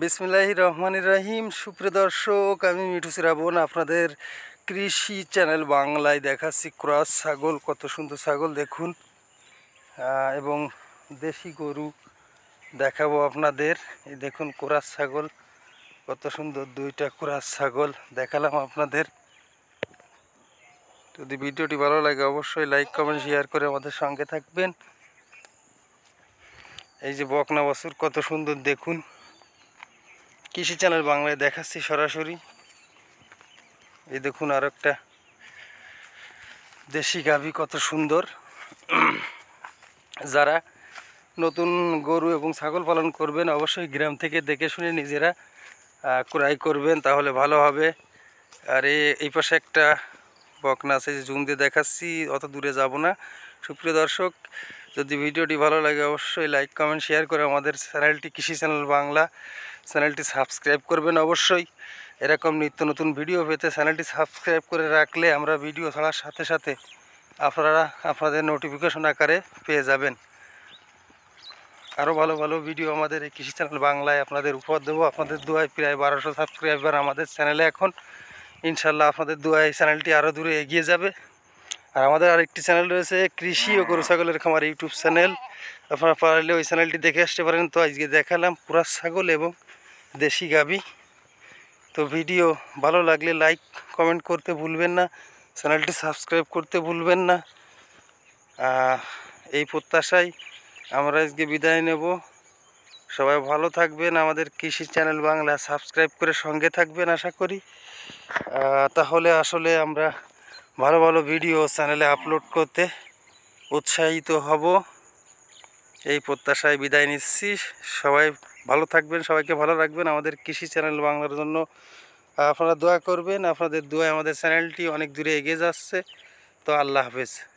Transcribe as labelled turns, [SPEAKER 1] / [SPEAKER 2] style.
[SPEAKER 1] বিসমিল্লাহ রহমান রাহিম সুপ্রদর্শক আমি মিঠু সিরাবন আপনাদের কৃষি চ্যানেল বাংলায় দেখাচ্ছি ক্রস ছাগল কত সুন্দর ছাগল দেখুন এবং দেশি গরু দেখাবো আপনাদের এই দেখুন ক্রাস ছাগল কত সুন্দর দুইটা ক্রাস ছাগল দেখালাম আপনাদের যদি ভিডিওটি ভালো লাগে অবশ্যই লাইক কমেন্ট শেয়ার করে আমাদের সঙ্গে থাকবেন এই যে বকনা বছর কত সুন্দর দেখুন কৃষি চ্যানেল বাংলায় দেখাচ্ছি সরাসরি এই দেখুন আর একটা দেশি গাভি কত সুন্দর যারা নতুন গরু এবং ছাগল পালন করবেন অবশ্যই গ্রাম থেকে দেখে শুনে নিজেরা ক্রয় করবেন তাহলে ভালো হবে আর এই পাশে একটা বকনা আছে যে জুম দিয়ে দেখাচ্ছি অত দূরে যাব না সুপ্রিয় দর্শক যদি ভিডিওটি ভালো লাগে অবশ্যই লাইক কমেন্ট শেয়ার করে আমাদের চ্যানেলটি কৃষি চ্যানেল বাংলা চ্যানেলটি সাবস্ক্রাইব করবেন অবশ্যই এরকম নিত্য নতুন ভিডিও পেতে চ্যানেলটি সাবস্ক্রাইব করে রাখলে আমরা ভিডিও ছাড়ার সাথে সাথে আপনারা আপনাদের নোটিফিকেশন আকারে পেয়ে যাবেন আরও ভালো ভালো ভিডিও আমাদের এই কৃষি চ্যানেল বাংলায় আপনাদের উপহার দেবো আপনাদের দুয়ায় প্রায় বারোশো সাবস্ক্রাইবার আমাদের চ্যানেলে এখন ইনশাল্লাহ আপনাদের দোয়ায় চ্যানেলটি আরও দূরে এগিয়ে যাবে আর আমাদের আরেকটি চ্যানেল রয়েছে কৃষি ও গরু ছাগলের খামার ইউটিউব চ্যানেল আপনারা পারলে ওই চ্যানেলটি দেখে আসতে পারেন তো আজকে দেখালাম পুরা ছাগল এবং দেশি গাবি তো ভিডিও ভালো লাগলে লাইক কমেন্ট করতে ভুলবেন না চ্যানেলটি সাবস্ক্রাইব করতে ভুলবেন না এই প্রত্যাশায় আমরা আজকে বিদায় নেব সবাই ভালো থাকবেন আমাদের কৃষি চ্যানেল বাংলা সাবস্ক্রাইব করে সঙ্গে থাকবেন আশা করি তাহলে আসলে আমরা ভালো ভালো ভিডিও চ্যানেলে আপলোড করতে উৎসাহিত হব এই প্রত্যাশায় বিদায় নিচ্ছি সবাই ভালো থাকবেন সবাইকে ভালো রাখবেন আমাদের কৃষি চ্যানেল বাংলার জন্য আপনারা দোয়া করবেন আপনাদের দোয়া আমাদের চ্যানেলটি অনেক দূরে এগিয়ে যাচ্ছে তো আল্লাহ হাফেজ